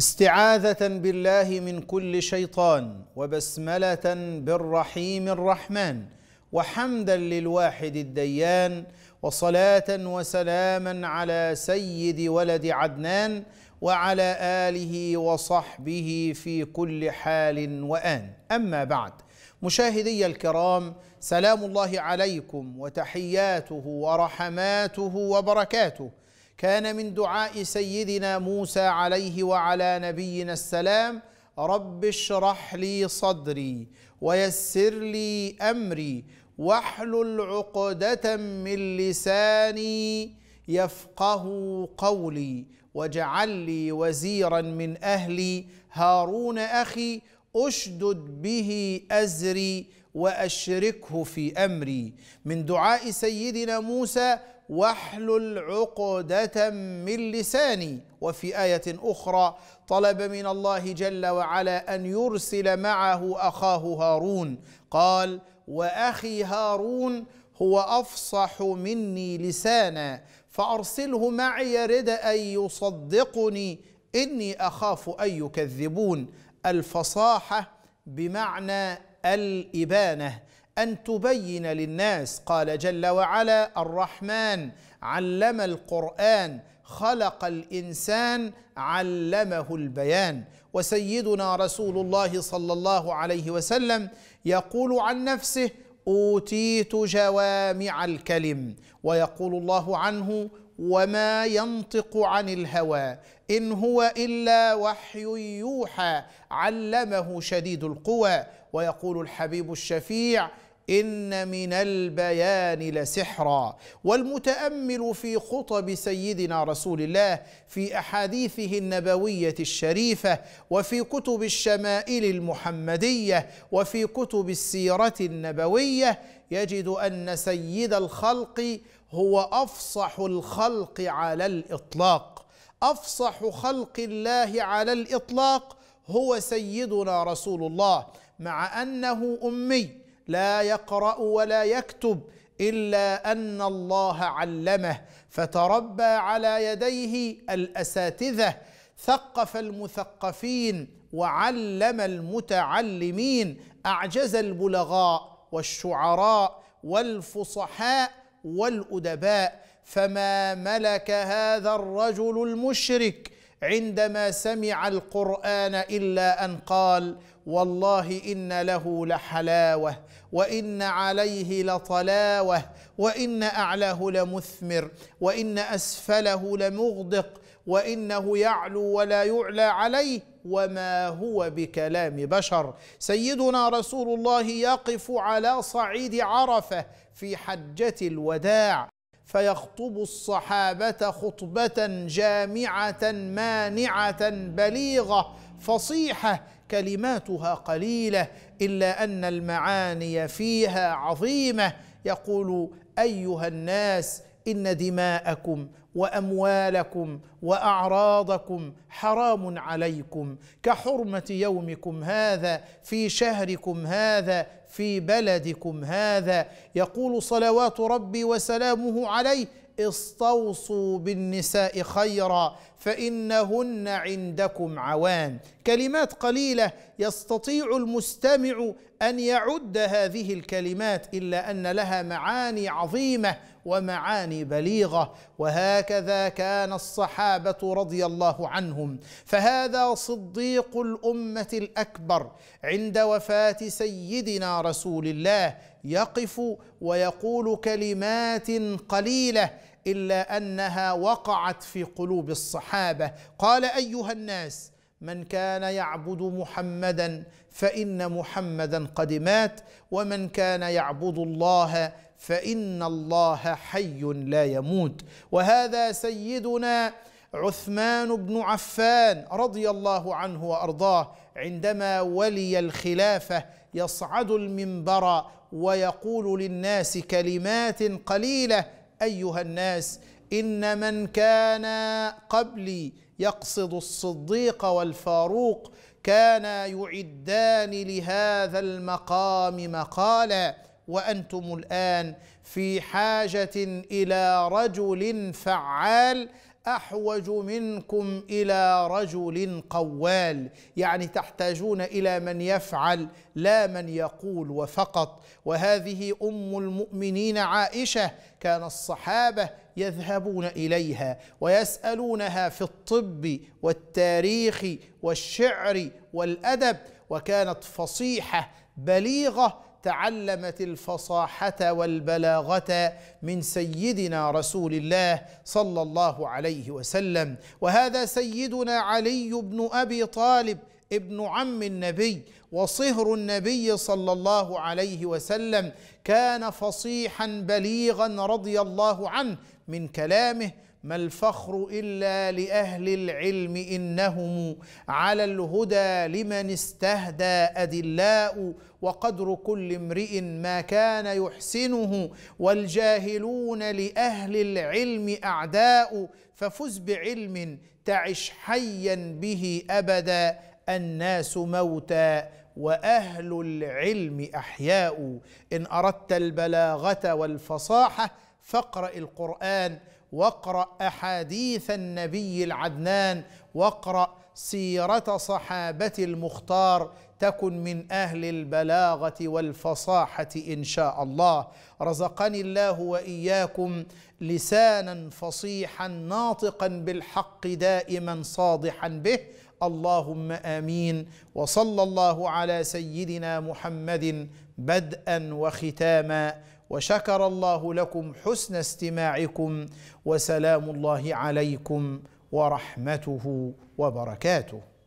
استعاذة بالله من كل شيطان وبسملة بالرحيم الرحمن وحمدا للواحد الديان وصلاة وسلاما على سيد ولد عدنان وعلى آله وصحبه في كل حال وآن أما بعد مشاهدي الكرام سلام الله عليكم وتحياته ورحماته وبركاته كان من دعاء سيدنا موسى عليه وعلى نبينا السلام رب اشرح لي صدري ويسر لي امري واحلل عقدة من لساني يفقه قولي واجعل لي وزيرا من اهلي هارون اخي اشدد به ازري واشركه في امري من دعاء سيدنا موسى واحلل عقدة من لساني وفي آية أخرى طلب من الله جل وعلا أن يرسل معه أخاه هارون قال وأخي هارون هو أفصح مني لسانا فأرسله معي رد أن يصدقني إني أخاف أن يكذبون الفصاحة بمعنى الإبانة ان تبين للناس قال جل وعلا الرحمن علم القران خلق الانسان علمه البيان وسيدنا رسول الله صلى الله عليه وسلم يقول عن نفسه اوتيت جوامع الكلم ويقول الله عنه وما ينطق عن الهوى ان هو الا وحي يوحى علمه شديد القوى ويقول الحبيب الشفيع إن من البيان لسحرا والمتأمل في خطب سيدنا رسول الله في أحاديثه النبوية الشريفة وفي كتب الشمائل المحمدية وفي كتب السيرة النبوية يجد أن سيد الخلق هو أفصح الخلق على الإطلاق أفصح خلق الله على الإطلاق هو سيدنا رسول الله مع أنه أمي لا يقرأ ولا يكتب إلا أن الله علمه فتربى على يديه الأساتذة ثقف المثقفين وعلم المتعلمين أعجز البلغاء والشعراء والفصحاء والأدباء فما ملك هذا الرجل المشرك عندما سمع القران الا ان قال والله ان له لحلاوه وان عليه لطلاوه وان اعلاه لمثمر وان اسفله لمغدق وانه يعلو ولا يعلى عليه وما هو بكلام بشر سيدنا رسول الله يقف على صعيد عرفه في حجه الوداع فيخطب الصحابه خطبه جامعه مانعه بليغه فصيحه كلماتها قليله الا ان المعاني فيها عظيمه يقول ايها الناس ان دماءكم واموالكم واعراضكم حرام عليكم كحرمه يومكم هذا في شهركم هذا في بلدكم هذا يقول صلوات ربي وسلامه عليه استوصوا بالنساء خيرا فانهن عندكم عوان كلمات قليله يستطيع المستمع ان يعد هذه الكلمات الا ان لها معاني عظيمه ومعاني بليغه وهكذا كان الصحابه رضي الله عنهم فهذا صديق الامه الاكبر عند وفاه سيدنا رسول الله يقف ويقول كلمات قليله الا انها وقعت في قلوب الصحابه قال ايها الناس من كان يعبد محمدا فان محمدا قد مات ومن كان يعبد الله فان الله حي لا يموت وهذا سيدنا عثمان بن عفان رضي الله عنه وارضاه عندما ولي الخلافه يصعد المنبر ويقول للناس كلمات قليله ايها الناس ان من كان قبلي يقصد الصديق والفاروق كانا يعدان لهذا المقام مقالا وانتم الان في حاجه الى رجل فعال احوج منكم الى رجل قوال يعني تحتاجون الى من يفعل لا من يقول وفقط وهذه ام المؤمنين عائشه كان الصحابه يذهبون اليها ويسالونها في الطب والتاريخ والشعر والادب وكانت فصيحه بليغه تعلمت الفصاحه والبلاغه من سيدنا رسول الله صلى الله عليه وسلم وهذا سيدنا علي بن ابي طالب ابن عم النبي وصهر النبي صلى الله عليه وسلم كان فصيحا بليغا رضي الله عنه من كلامه ما الفخر الا لاهل العلم انهم على الهدى لمن استهدى ادلاء وقدر كل امرئ ما كان يحسنه والجاهلون لاهل العلم اعداء ففز بعلم تعش حيا به ابدا الناس موتى واهل العلم احياء ان اردت البلاغه والفصاحه فاقرا القران واقرا احاديث النبي العدنان واقرا سيره صحابه المختار تكن من اهل البلاغه والفصاحه ان شاء الله رزقني الله واياكم لسانا فصيحا ناطقا بالحق دائما صادحا به اللهم امين وصلى الله على سيدنا محمد بدءا وختاما وشكر الله لكم حسن استماعكم وسلام الله عليكم ورحمته وبركاته